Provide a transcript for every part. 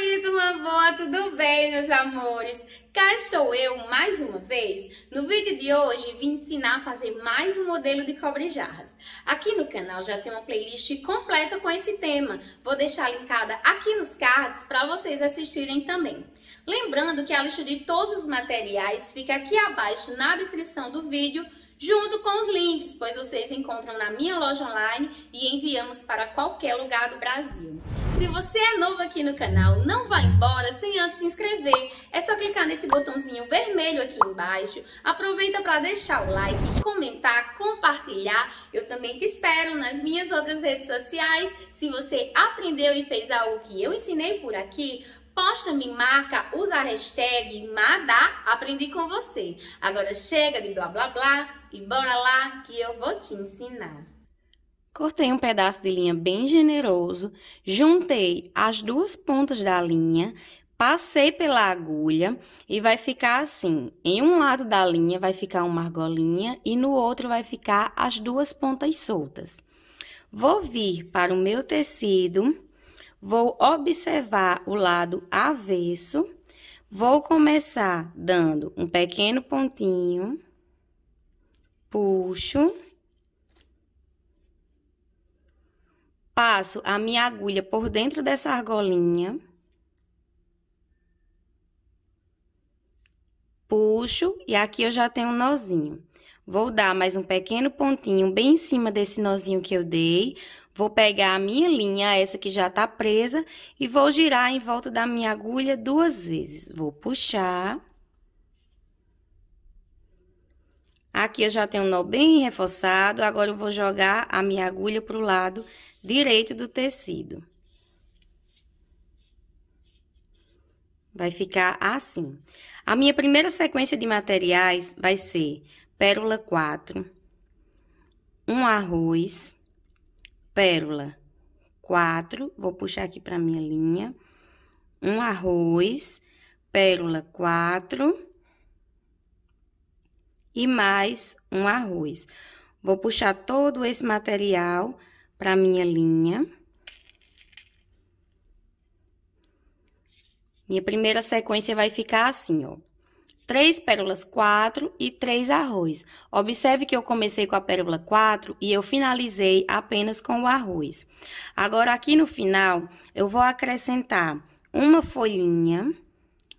Oi, turma boa, tudo bem, meus amores? Cá estou eu mais uma vez. No vídeo de hoje vim ensinar a fazer mais um modelo de cobre jarras. Aqui no canal já tem uma playlist completa com esse tema. Vou deixar linkada aqui nos cards para vocês assistirem também. Lembrando que a lista de todos os materiais fica aqui abaixo na descrição do vídeo junto com os links, pois vocês encontram na minha loja online e enviamos para qualquer lugar do Brasil. Se você é novo aqui no canal, não vá embora sem antes se inscrever. É só clicar nesse botãozinho vermelho aqui embaixo. Aproveita para deixar o like, comentar, compartilhar. Eu também te espero nas minhas outras redes sociais. Se você aprendeu e fez algo que eu ensinei por aqui, Posta, me marca, usa a hashtag MADA, aprendi com você. Agora chega de blá blá blá e bora lá que eu vou te ensinar. Cortei um pedaço de linha bem generoso, juntei as duas pontas da linha, passei pela agulha e vai ficar assim. Em um lado da linha vai ficar uma argolinha e no outro vai ficar as duas pontas soltas. Vou vir para o meu tecido vou observar o lado avesso, vou começar dando um pequeno pontinho, puxo, passo a minha agulha por dentro dessa argolinha, puxo e aqui eu já tenho um nozinho. Vou dar mais um pequeno pontinho bem em cima desse nozinho que eu dei, Vou pegar a minha linha, essa que já tá presa, e vou girar em volta da minha agulha duas vezes. Vou puxar. Aqui eu já tenho um nó bem reforçado, agora eu vou jogar a minha agulha pro lado direito do tecido. Vai ficar assim. A minha primeira sequência de materiais vai ser pérola 4, um arroz pérola, quatro, vou puxar aqui para minha linha, um arroz, pérola, quatro, e mais um arroz. Vou puxar todo esse material para minha linha. Minha primeira sequência vai ficar assim, ó. 3 pérolas 4 e 3 arroz. Observe que eu comecei com a pérola 4 e eu finalizei apenas com o arroz. Agora, aqui no final, eu vou acrescentar uma folhinha,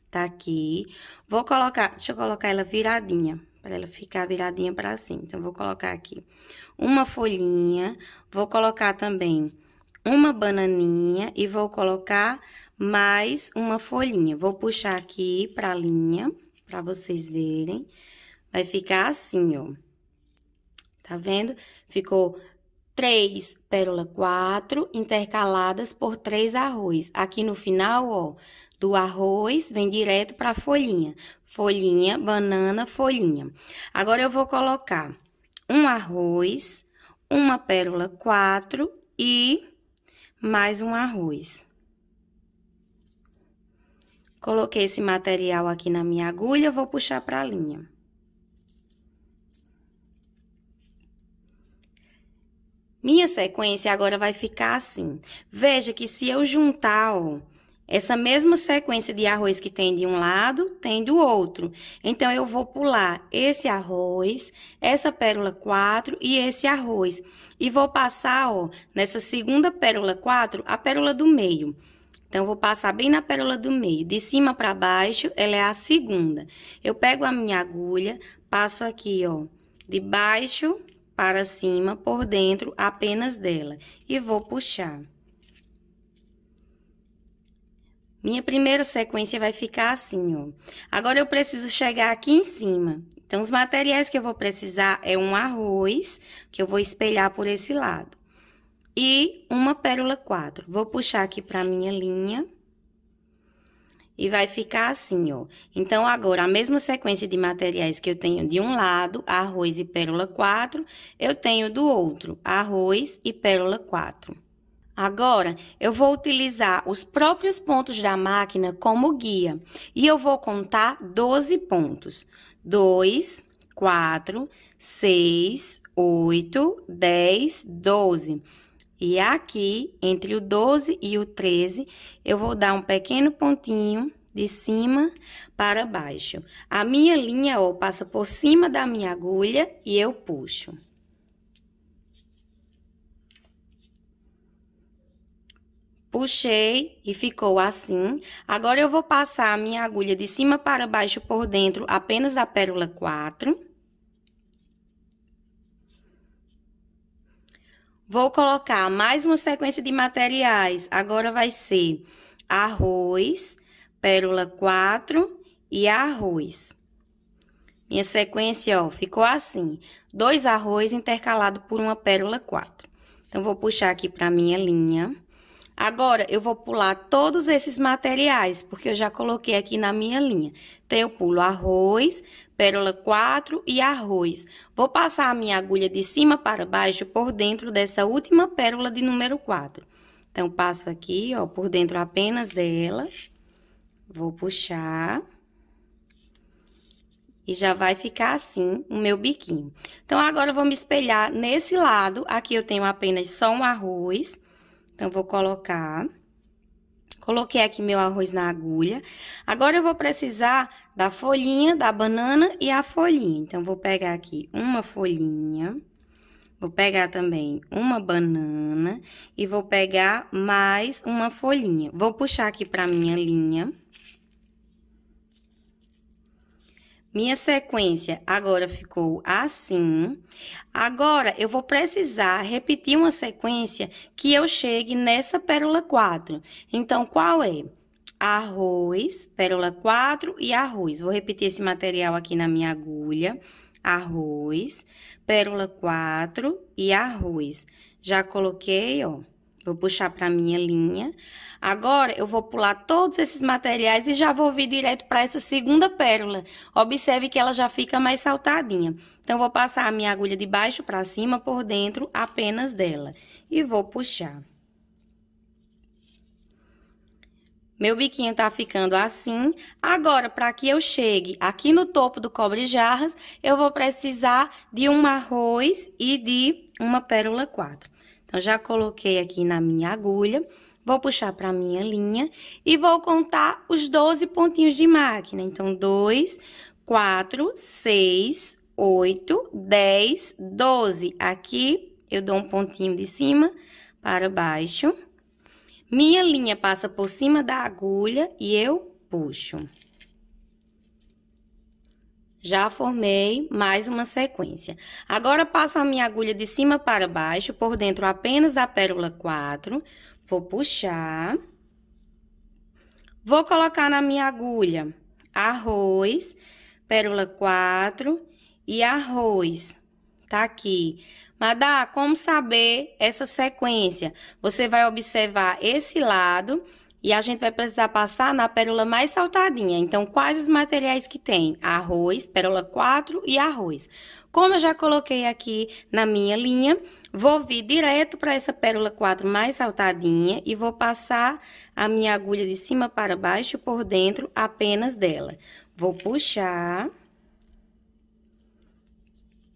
tá aqui. Vou colocar, deixa eu colocar ela viradinha, para ela ficar viradinha para cima. Então, vou colocar aqui uma folhinha, vou colocar também uma bananinha e vou colocar mais uma folhinha. Vou puxar aqui para a linha para vocês verem. Vai ficar assim, ó. Tá vendo? Ficou três pérola quatro intercaladas por três arroz. Aqui no final, ó, do arroz vem direto para folhinha. Folhinha, banana, folhinha. Agora eu vou colocar um arroz, uma pérola quatro e mais um arroz. Coloquei esse material aqui na minha agulha, vou puxar pra linha. Minha sequência agora vai ficar assim. Veja que se eu juntar, ó, essa mesma sequência de arroz que tem de um lado, tem do outro. Então, eu vou pular esse arroz, essa pérola 4 e esse arroz. E vou passar, ó, nessa segunda pérola 4, a pérola do meio. Então, vou passar bem na pérola do meio, de cima para baixo, ela é a segunda. Eu pego a minha agulha, passo aqui, ó, de baixo para cima, por dentro apenas dela, e vou puxar. Minha primeira sequência vai ficar assim, ó. Agora, eu preciso chegar aqui em cima. Então, os materiais que eu vou precisar é um arroz, que eu vou espelhar por esse lado e uma pérola 4. Vou puxar aqui para minha linha. E vai ficar assim, ó. Então, agora, a mesma sequência de materiais que eu tenho de um lado, arroz e pérola 4, eu tenho do outro, arroz e pérola 4. Agora, eu vou utilizar os próprios pontos da máquina como guia. E eu vou contar 12 pontos. 2, 4, 6, 8, 10, 12. E aqui, entre o 12 e o 13, eu vou dar um pequeno pontinho de cima para baixo. A minha linha ó, passa por cima da minha agulha e eu puxo. Puxei e ficou assim. Agora, eu vou passar a minha agulha de cima para baixo por dentro apenas da pérola 4. Vou colocar mais uma sequência de materiais. Agora vai ser arroz, pérola 4 e arroz. Minha sequência, ó, ficou assim. Dois arroz intercalado por uma pérola 4. Então, vou puxar aqui pra minha linha. Agora, eu vou pular todos esses materiais, porque eu já coloquei aqui na minha linha. Então, eu pulo arroz, pérola 4 e arroz. Vou passar a minha agulha de cima para baixo por dentro dessa última pérola de número 4. Então, passo aqui, ó, por dentro apenas dela. Vou puxar. E já vai ficar assim o meu biquinho. Então, agora eu vou me espelhar nesse lado. Aqui eu tenho apenas só um arroz. Então, vou colocar... Coloquei aqui meu arroz na agulha. Agora eu vou precisar da folhinha, da banana e a folhinha. Então, vou pegar aqui uma folhinha. Vou pegar também uma banana e vou pegar mais uma folhinha. Vou puxar aqui para minha linha. Minha sequência agora ficou assim. Agora, eu vou precisar repetir uma sequência que eu chegue nessa pérola 4. Então, qual é? Arroz, pérola 4 e arroz. Vou repetir esse material aqui na minha agulha. Arroz, pérola 4 e arroz. Já coloquei, ó. Vou puxar para minha linha. Agora, eu vou pular todos esses materiais e já vou vir direto para essa segunda pérola. Observe que ela já fica mais saltadinha. Então, vou passar a minha agulha de baixo para cima, por dentro, apenas dela. E vou puxar. Meu biquinho tá ficando assim. Agora, para que eu chegue aqui no topo do cobre-jarras, eu vou precisar de um arroz e de uma pérola 4. Então, já coloquei aqui na minha agulha, vou puxar para minha linha e vou contar os 12 pontinhos de máquina. Então, 2, 4, 6, 8, 10, 12. Aqui, eu dou um pontinho de cima para baixo. Minha linha passa por cima da agulha e eu puxo. Já formei mais uma sequência. Agora passo a minha agulha de cima para baixo, por dentro apenas da pérola 4. Vou puxar. Vou colocar na minha agulha arroz, pérola 4 e arroz. Tá aqui. Madá, como saber essa sequência? Você vai observar esse lado e a gente vai precisar passar na pérola mais saltadinha. Então, quais os materiais que tem? Arroz, pérola 4 e arroz. Como eu já coloquei aqui na minha linha, vou vir direto para essa pérola 4 mais saltadinha e vou passar a minha agulha de cima para baixo por dentro apenas dela. Vou puxar.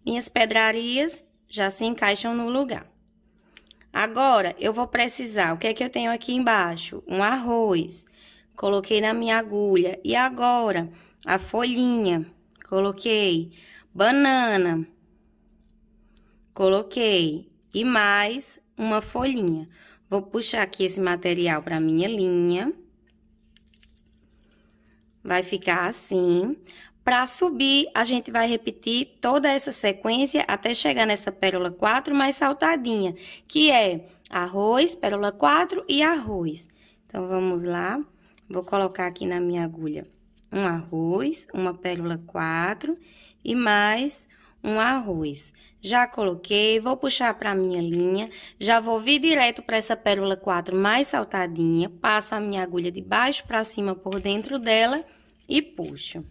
Minhas pedrarias já se encaixam no lugar. Agora, eu vou precisar, o que é que eu tenho aqui embaixo? Um arroz, coloquei na minha agulha. E agora, a folhinha, coloquei. Banana, coloquei. E mais uma folhinha. Vou puxar aqui esse material para minha linha. Vai ficar assim. Para subir, a gente vai repetir toda essa sequência até chegar nessa pérola 4 mais saltadinha, que é arroz, pérola 4 e arroz. Então, vamos lá. Vou colocar aqui na minha agulha um arroz, uma pérola 4 e mais um arroz. Já coloquei, vou puxar para minha linha, já vou vir direto para essa pérola 4 mais saltadinha, passo a minha agulha de baixo para cima por dentro dela e puxo.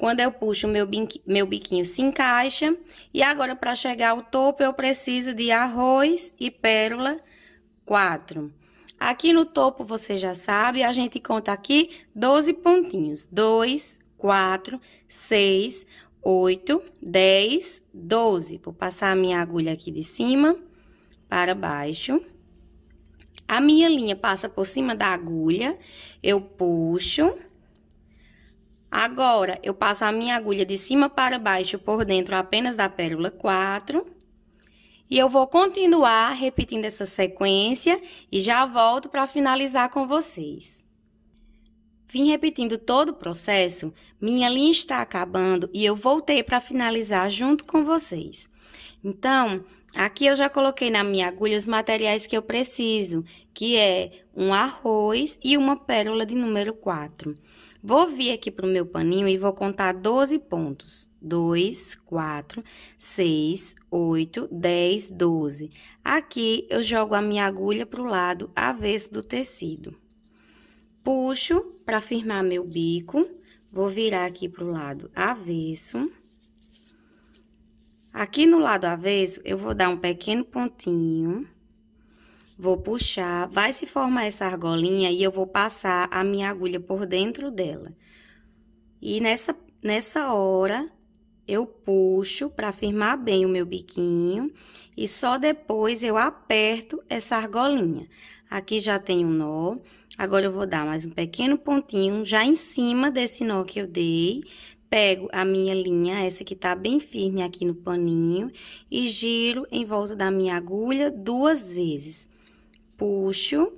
Quando eu puxo, meu, binqui, meu biquinho se encaixa. E agora, para chegar ao topo, eu preciso de arroz e pérola 4. Aqui no topo, você já sabe, a gente conta aqui 12 pontinhos. 2, 4, 6, 8, 10, 12. Vou passar a minha agulha aqui de cima para baixo. A minha linha passa por cima da agulha, eu puxo Agora, eu passo a minha agulha de cima para baixo por dentro apenas da pérola 4. E eu vou continuar repetindo essa sequência e já volto para finalizar com vocês. Vim repetindo todo o processo, minha linha está acabando e eu voltei para finalizar junto com vocês. Então, aqui eu já coloquei na minha agulha os materiais que eu preciso, que é um arroz e uma pérola de número 4. Vou vir aqui para o meu paninho e vou contar 12 pontos. 2, 4, 6, 8, 10, 12. Aqui, eu jogo a minha agulha para o lado avesso do tecido. Puxo para firmar meu bico, vou virar aqui para o lado avesso. Aqui no lado avesso, eu vou dar um pequeno pontinho... Vou puxar, vai se formar essa argolinha e eu vou passar a minha agulha por dentro dela. E nessa, nessa hora, eu puxo para firmar bem o meu biquinho e só depois eu aperto essa argolinha. Aqui já tem um nó, agora eu vou dar mais um pequeno pontinho já em cima desse nó que eu dei. Pego a minha linha, essa que tá bem firme aqui no paninho, e giro em volta da minha agulha duas vezes puxo.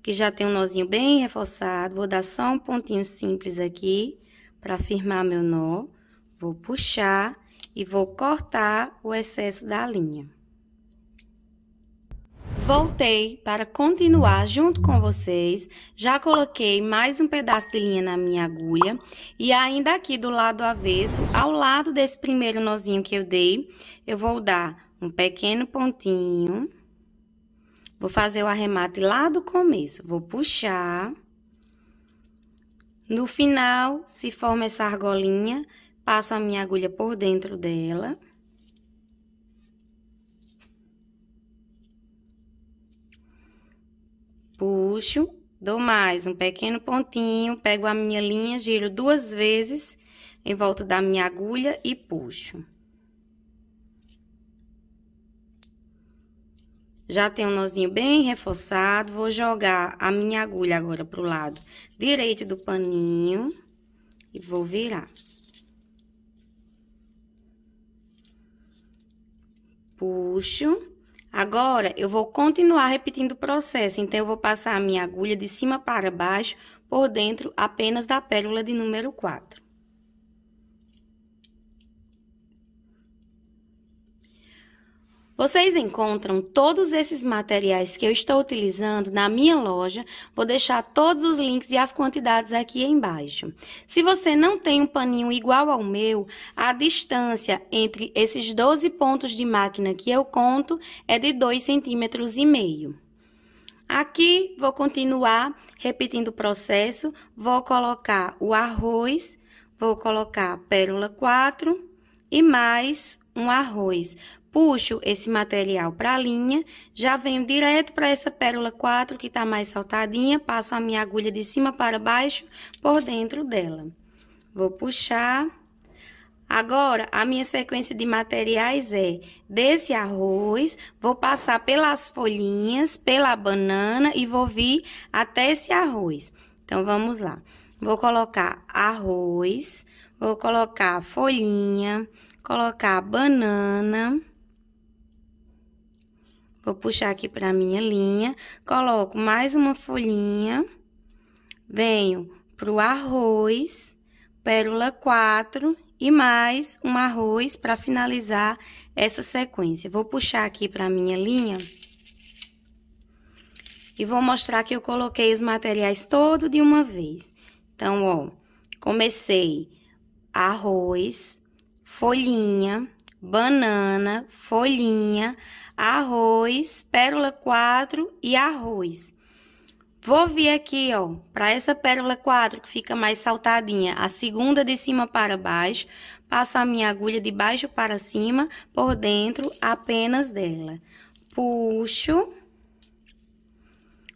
Aqui já tem um nozinho bem reforçado. Vou dar só um pontinho simples aqui para firmar meu nó. Vou puxar e vou cortar o excesso da linha. Voltei para continuar junto com vocês. Já coloquei mais um pedaço de linha na minha agulha. E ainda aqui do lado avesso, ao lado desse primeiro nozinho que eu dei, eu vou dar um pequeno pontinho. Vou fazer o arremate lá do começo. Vou puxar. No final, se forma essa argolinha, passo a minha agulha por dentro dela. Puxo, dou mais um pequeno pontinho, pego a minha linha, giro duas vezes em volta da minha agulha e puxo. Já tem um nozinho bem reforçado, vou jogar a minha agulha agora pro lado direito do paninho e vou virar. Puxo. Agora, eu vou continuar repetindo o processo, então eu vou passar a minha agulha de cima para baixo por dentro apenas da pérola de número 4. Vocês encontram todos esses materiais que eu estou utilizando na minha loja. Vou deixar todos os links e as quantidades aqui embaixo. Se você não tem um paninho igual ao meu, a distância entre esses 12 pontos de máquina que eu conto é de 2,5 cm. Aqui, vou continuar repetindo o processo. Vou colocar o arroz, vou colocar pérola 4 e mais um arroz puxo esse material para a linha, já venho direto para essa pérola 4 que está mais saltadinha, passo a minha agulha de cima para baixo por dentro dela. Vou puxar. Agora, a minha sequência de materiais é desse arroz, vou passar pelas folhinhas, pela banana e vou vir até esse arroz. Então, vamos lá. Vou colocar arroz, vou colocar folhinha, colocar banana Vou puxar aqui para minha linha, coloco mais uma folhinha, venho pro arroz, pérola 4 e mais um arroz para finalizar essa sequência. Vou puxar aqui para minha linha e vou mostrar que eu coloquei os materiais todo de uma vez. Então, ó, comecei arroz, folhinha, banana, folhinha, arroz, pérola 4 e arroz. Vou vir aqui, ó, para essa pérola 4 que fica mais saltadinha, a segunda de cima para baixo, passo a minha agulha de baixo para cima, por dentro apenas dela. Puxo,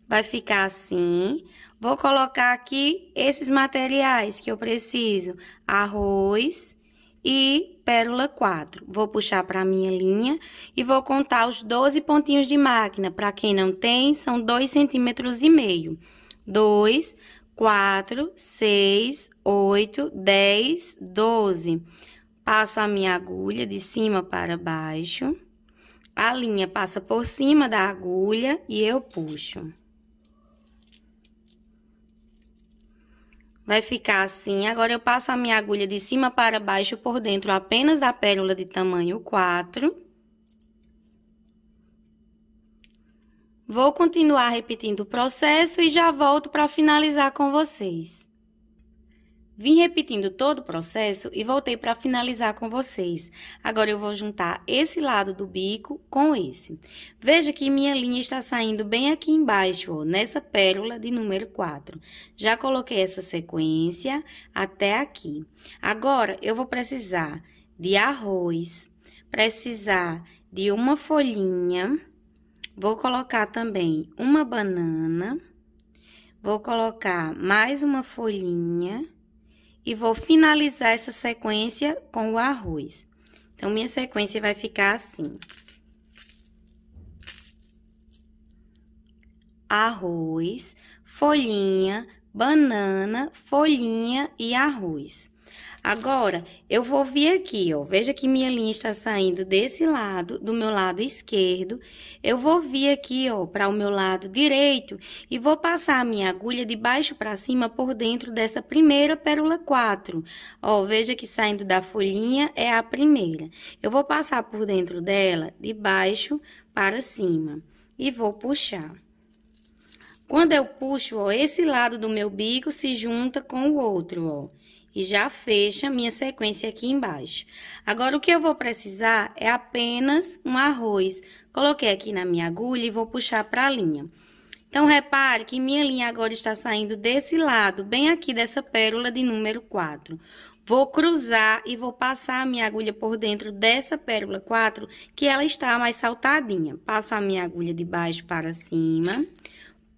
vai ficar assim. Vou colocar aqui esses materiais que eu preciso, arroz e pérola 4. Vou puxar para a minha linha e vou contar os 12 pontinhos de máquina. Para quem não tem, são 2 centímetros e meio. 2, 4, 6, 8, 10, 12. Passo a minha agulha de cima para baixo. A linha passa por cima da agulha e eu puxo. Vai ficar assim. Agora, eu passo a minha agulha de cima para baixo por dentro apenas da pérola de tamanho 4. Vou continuar repetindo o processo e já volto para finalizar com vocês. Vim repetindo todo o processo e voltei para finalizar com vocês. Agora eu vou juntar esse lado do bico com esse. Veja que minha linha está saindo bem aqui embaixo, ó, nessa pérola de número 4. Já coloquei essa sequência até aqui. Agora eu vou precisar de arroz, precisar de uma folhinha, vou colocar também uma banana, vou colocar mais uma folhinha e vou finalizar essa sequência com o arroz. Então, minha sequência vai ficar assim. Arroz, folhinha, banana, folhinha e arroz. Agora, eu vou vir aqui, ó. Veja que minha linha está saindo desse lado, do meu lado esquerdo. Eu vou vir aqui, ó, para o meu lado direito e vou passar a minha agulha de baixo para cima por dentro dessa primeira pérola 4. Ó, veja que saindo da folhinha é a primeira. Eu vou passar por dentro dela, de baixo para cima. E vou puxar. Quando eu puxo, ó, esse lado do meu bico se junta com o outro, ó e já fecha minha sequência aqui embaixo. Agora, o que eu vou precisar é apenas um arroz. Coloquei aqui na minha agulha e vou puxar para a linha. Então, repare que minha linha agora está saindo desse lado, bem aqui dessa pérola de número 4. Vou cruzar e vou passar a minha agulha por dentro dessa pérola 4, que ela está mais saltadinha. Passo a minha agulha de baixo para cima,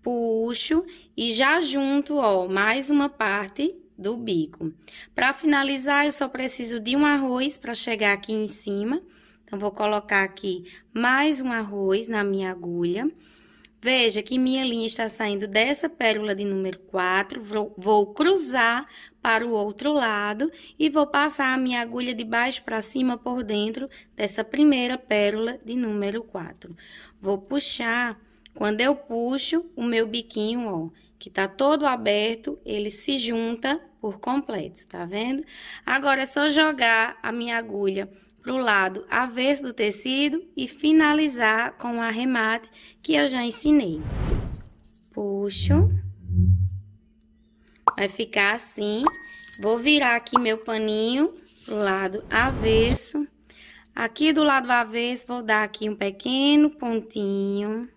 puxo e já junto, ó, mais uma parte do bico. Para finalizar, eu só preciso de um arroz para chegar aqui em cima. Então, vou colocar aqui mais um arroz na minha agulha. Veja que minha linha está saindo dessa pérola de número 4, vou, vou cruzar para o outro lado e vou passar a minha agulha de baixo para cima por dentro dessa primeira pérola de número 4. Vou puxar, quando eu puxo, o meu biquinho, ó, que tá todo aberto, ele se junta por completo, tá vendo? Agora é só jogar a minha agulha para o lado avesso do tecido e finalizar com o arremate que eu já ensinei. Puxo. Vai ficar assim. Vou virar aqui meu paninho pro lado avesso. Aqui do lado avesso, vou dar aqui um pequeno pontinho.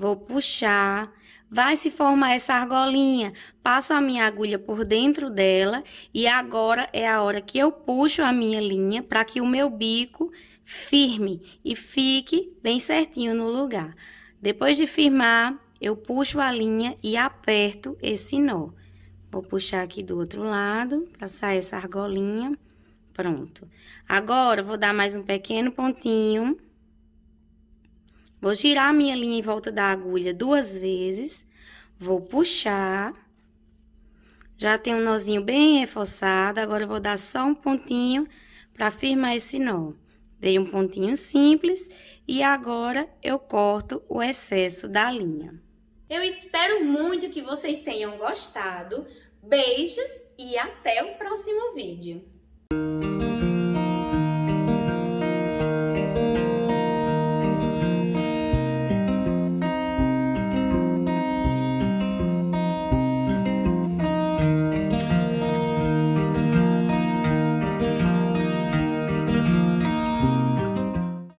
Vou puxar, vai se formar essa argolinha. Passo a minha agulha por dentro dela e agora é a hora que eu puxo a minha linha para que o meu bico firme e fique bem certinho no lugar. Depois de firmar, eu puxo a linha e aperto esse nó. Vou puxar aqui do outro lado para sair essa argolinha. Pronto. Agora, vou dar mais um pequeno pontinho Vou girar a minha linha em volta da agulha duas vezes. Vou puxar. Já tem um nozinho bem reforçado. Agora, vou dar só um pontinho para firmar esse nó. Dei um pontinho simples e agora eu corto o excesso da linha. Eu espero muito que vocês tenham gostado. Beijos e até o próximo vídeo.